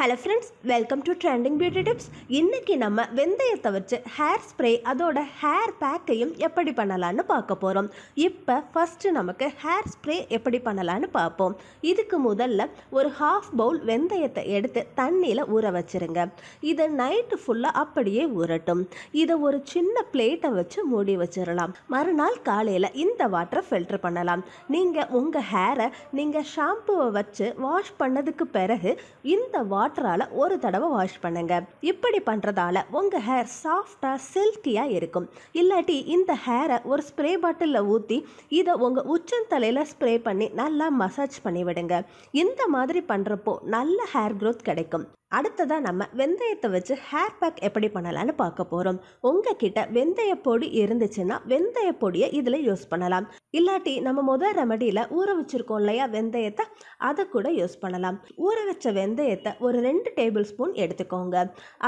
hello friends welcome to trending beauty tips இன்றைக்கி நம்ம வெந்தயத்தை வச்சு ஹேர் ஸ்ப்ரே அதோட ஹேர் பேக்கையும் எப்படி பண்ணலான்னு பார்க்க போகிறோம் இப்போ ஃபஸ்ட்டு நமக்கு ஹேர் ஸ்ப்ரே எப்படி பண்ணலான்னு பார்ப்போம் இதுக்கு முதல்ல ஒரு ஹாஃப் பவுல் வெந்தயத்தை எடுத்து தண்ணியில் ஊற வச்சுருங்க இதை நைட்டு ஃபுல்லாக அப்படியே ஊறட்டும் இதை ஒரு சின்ன பிளேட்டை வச்சு மூடி வச்சிடலாம் மறுநாள் காலையில் இந்த வாட்டரை ஃபில்டர் பண்ணலாம் நீங்கள் உங்கள் ஹேரை நீங்கள் ஷாம்புவை வச்சு வாஷ் பண்ணதுக்கு பிறகு இந்த வாட்டர் வாட்டரால் ஒரு தடவை வாஷ் பண்ணுங்கள் இப்படி பண்ணுறதால உங்கள் ஹேர் சாஃப்டாக சில்கியாக இருக்கும் இல்லாட்டி இந்த ஹேரை ஒரு ஸ்ப்ரே பாட்டிலில் ஊற்றி இதை உங்கள் உச்சந்தலையில் ஸ்ப்ரே பண்ணி நல்லா மசாஜ் பண்ணிவிடுங்க இந்த மாதிரி பண்ணுறப்போ நல்ல ஹேர் க்ரோத் கிடைக்கும் அடுத்ததாக நம்ம வெந்தயத்தை வச்சு ஹேர் பேக் எப்படி பண்ணலான்னு பார்க்க போகிறோம் உங்கள் கிட்ட வெந்தய பொடி இருந்துச்சுன்னா வெந்தய பொடியை இதில் யூஸ் பண்ணலாம் இல்லாட்டி நம்ம முதல் ரெமடியில் ஊற வச்சுருக்கோம் இல்லையா வெந்தயத்தை அதை கூட யூஸ் பண்ணலாம் ஊற வச்ச வெந்தயத்தை ஒரு ரெண்டு டேபிள் ஸ்பூன் எடுத்துக்கோங்க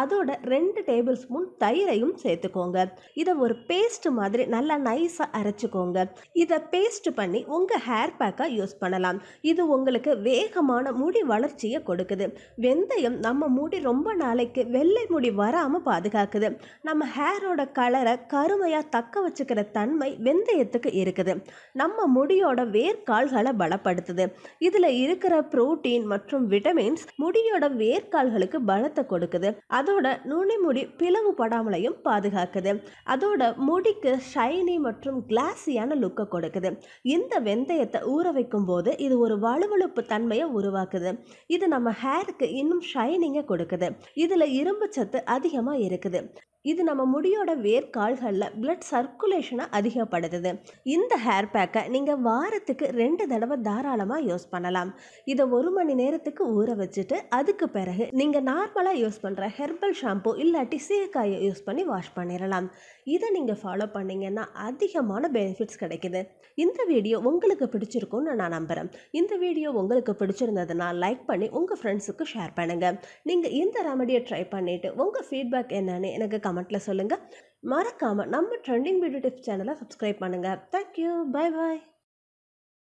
அதோட ரெண்டு டேபிள் ஸ்பூன் தயிரையும் சேர்த்துக்கோங்க இதை ஒரு பேஸ்ட் மாதிரி நல்லா நைஸாக அரைச்சிக்கோங்க இதை பேஸ்ட் பண்ணி உங்கள் ஹேர் பேக்காக யூஸ் பண்ணலாம் இது உங்களுக்கு வேகமான முடி வளர்ச்சியை கொடுக்குது வெந்தயம் நம்ம முடி ரொம்ப நாளைக்கு வெள்ளை முடி வராமல் பாதுகாக்குது நம்ம ஹேரோட கலரை கருமையாக தக்க வச்சுக்கிற தன்மை வெந்தயத்துக்கு இருக்குது நம்ம முடியோட வேர்க்கால்களை பலப்படுத்துது இதில் இருக்கிற புரோட்டீன் மற்றும் விட்டமின்ஸ் முடியோட வேர்க்கால்களுக்கு பலத்தை கொடுக்குது அதோட நுனி முடி பிளவுபடாமலையும் பாதுகாக்குது அதோட முடிக்கு ஷைனி மற்றும் கிளாஸியான லுக்கை கொடுக்குது இந்த வெந்தயத்தை ஊற வைக்கும் போது இது ஒரு வலுவழுப்பு தன்மையை உருவாக்குது இது நம்ம ஹேருக்கு இன்னும் ஷைனி நீங்க கொடுக்குது இதுல இரும்பு சத்து அதிகமாக இருக்குது இது நம்ம முடியோட வேர்க்கால்களில் பிளட் சர்க்குலேஷனை அதிகப்படுத்துது இந்த ஹேர் பேக்கை நீங்கள் வாரத்துக்கு ரெண்டு தடவை தாராளமாக யூஸ் பண்ணலாம் இதை ஒரு மணி நேரத்துக்கு ஊற வச்சுட்டு அதுக்கு பிறகு நீங்கள் நார்மலாக யூஸ் பண்ணுற ஹெர்பல் ஷாம்பு இல்லாட்டி சீக்காயை யூஸ் பண்ணி வாஷ் பண்ணிடலாம் இதை நீங்கள் ஃபாலோ பண்ணிங்கன்னா அதிகமான பெனிஃபிட்ஸ் கிடைக்குது இந்த வீடியோ உங்களுக்கு பிடிச்சிருக்கும்னு நான் நம்புகிறேன் இந்த வீடியோ உங்களுக்கு பிடிச்சிருந்ததுன்னா லைக் பண்ணி உங்கள் ஃப்ரெண்ட்ஸுக்கு ஷேர் பண்ணுங்கள் நீங்கள் இந்த ரெமடியை ட்ரை பண்ணிவிட்டு உங்கள் ஃபீட்பேக் என்னன்னு எனக்கு கமெண்ட்டில் சொல்லுங்கள் மறக்காமல் நம்ம ட்ரெண்டிங் பியூட்டி டிப்ஸ் சேனலை சப்ஸ்கிரைப் பண்ணுங்கள் தேங்க்யூ பாய் பாய்